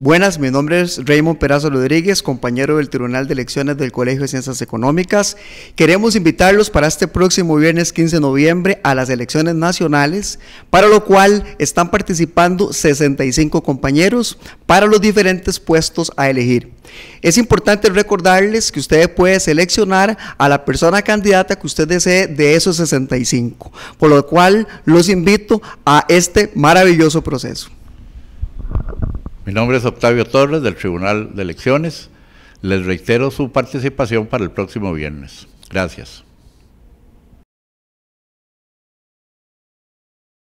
Buenas, mi nombre es Raymond Perazo Rodríguez, compañero del Tribunal de Elecciones del Colegio de Ciencias Económicas. Queremos invitarlos para este próximo viernes 15 de noviembre a las elecciones nacionales, para lo cual están participando 65 compañeros para los diferentes puestos a elegir. Es importante recordarles que usted puede seleccionar a la persona candidata que usted desee de esos 65, por lo cual los invito a este maravilloso proceso. Mi nombre es Octavio Torres del Tribunal de Elecciones. Les reitero su participación para el próximo viernes. Gracias.